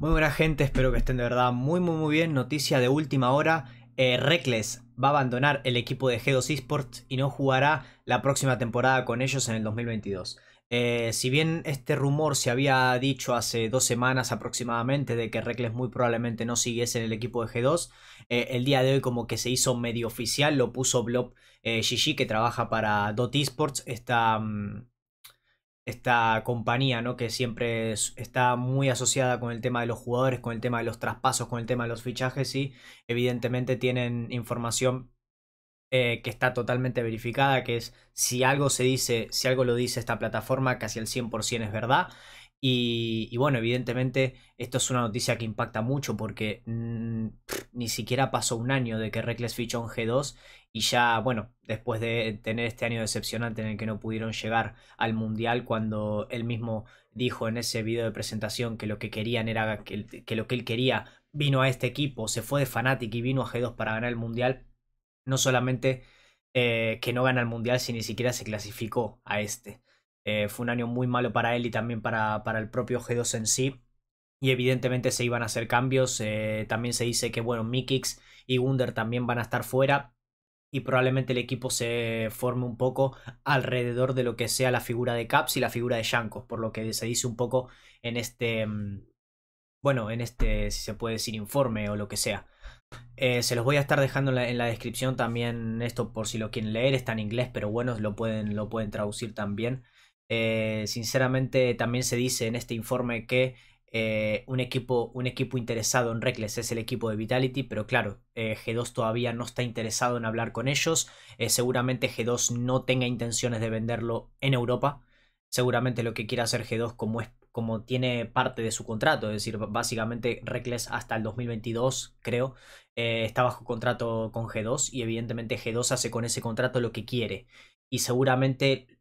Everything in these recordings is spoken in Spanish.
Muy buena gente, espero que estén de verdad muy muy muy bien. Noticia de última hora, eh, va a abandonar el equipo de G2 Esports y no jugará la próxima temporada con ellos en el 2022. Eh, si bien este rumor se había dicho hace dos semanas aproximadamente de que Reckless muy probablemente no siguiese en el equipo de G2, eh, el día de hoy como que se hizo medio oficial, lo puso Blob eh, Gigi que trabaja para Dot Esports, está... Mm, esta compañía, ¿no? Que siempre está muy asociada con el tema de los jugadores, con el tema de los traspasos, con el tema de los fichajes y evidentemente tienen información eh, que está totalmente verificada, que es si algo se dice, si algo lo dice esta plataforma, casi al 100% es verdad. Y, bueno, evidentemente esto es una noticia que impacta mucho porque mm, ni siquiera pasó un año de que Reckless fichó en G2 y ya, bueno, después de tener este año decepcionante en el que no pudieron llegar al Mundial cuando él mismo dijo en ese video de presentación que lo que querían era que, lo que él quería vino a este equipo, se fue de Fnatic y vino a G2 para ganar el Mundial, no solamente eh, que no gana el Mundial, sino ni siquiera se clasificó a este. Eh, fue un año muy malo para él y también para, para, el propio G2 en sí. Y evidentemente se iban a hacer cambios. Eh, también se dice que, bueno, Mikix y Wunder también van a estar fuera. Y probablemente el equipo se forme un poco alrededor de lo que sea la figura de Caps y la figura de Shankos. Por lo que se dice un poco en este. Mm, bueno, en este, si se puede decir, informe o lo que sea. Eh, se los voy a estar dejando en la, descripción también esto por si lo quieren leer. Está en inglés, pero bueno, lo pueden, lo pueden traducir también. Eh, sinceramente, también se dice en este informe que eh, un, equipo, un equipo interesado en Reckless es el equipo de Vitality, pero claro, eh, G2 todavía no está interesado en hablar con ellos. seguramente G2 no tenga intenciones de venderlo en Europa. Seguramente lo que quiera hacer G2 como, es, como tiene parte de su contrato, es decir, básicamente Reckless hasta el 2022 creo, está bajo contrato con G2 y evidentemente G2 hace con ese contrato lo que quiere. Y seguramente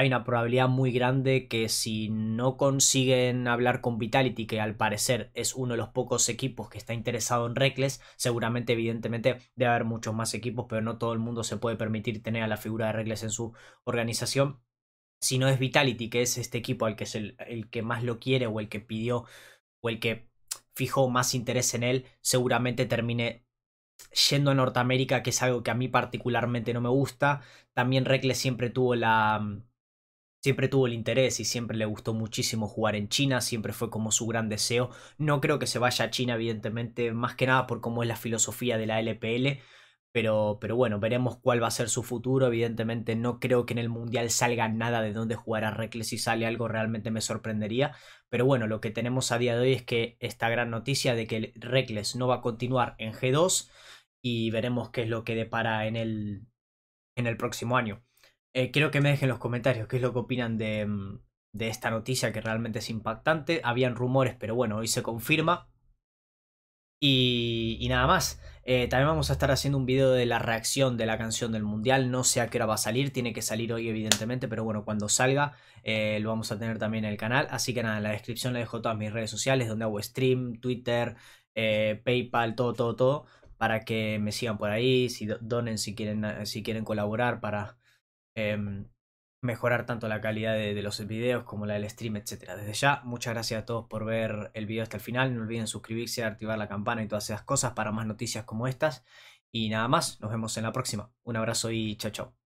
hay una probabilidad muy grande que si no consiguen hablar con Vitality, que al parecer es uno de los pocos equipos que está interesado en Reckless, seguramente, evidentemente, debe haber muchos más equipos, pero no todo el mundo se puede permitir tener a la figura de Reckless en su organización. Si no es Vitality, que es este equipo al que es el, que más lo quiere o el que pidió o el que fijó más interés en él, seguramente termine yendo a Norteamérica, que es algo que a mí particularmente no me gusta. También Reckless siempre tuvo la mm, Siempre tuvo el interés y siempre le gustó muchísimo jugar en China, siempre fue como su gran deseo. No creo que se vaya a China, evidentemente, más que nada por cómo es la filosofía de la LPL. Pero, pero bueno, veremos cuál va a ser su futuro. Evidentemente, no creo que en el Mundial salga nada de donde a Reckless. Si sale algo, realmente me sorprendería. Pero bueno, lo que tenemos a día de hoy es que esta gran noticia de que Reckless no va a continuar en G2 y veremos qué es lo que depara en el, en el próximo año. Eh, quiero que me dejen los comentarios qué es lo que opinan mm, de, esta noticia que realmente es impactante. Habían rumores, pero bueno, hoy se confirma. Y, nada más. Eh, también vamos a estar haciendo un video de la reacción de la canción del mundial. No sé a qué hora va a salir, tiene que salir hoy, evidentemente, pero bueno, cuando salga eh, lo vamos a tener también en el canal. Así que nada, en la descripción le dejo todas mis redes sociales donde hago stream, Twitter, PayPal, todo, todo, todo, para que me sigan por ahí. Si donen, si quieren, si quieren colaborar para, Em, mejorar tanto la calidad de, de, los videos como la del stream, etc. Desde ya, muchas gracias a todos por ver el video hasta el final. No olviden suscribirse, activar la campana y todas esas cosas para más noticias como estas. Y nada más, nos vemos en la próxima. Un abrazo y chao chao.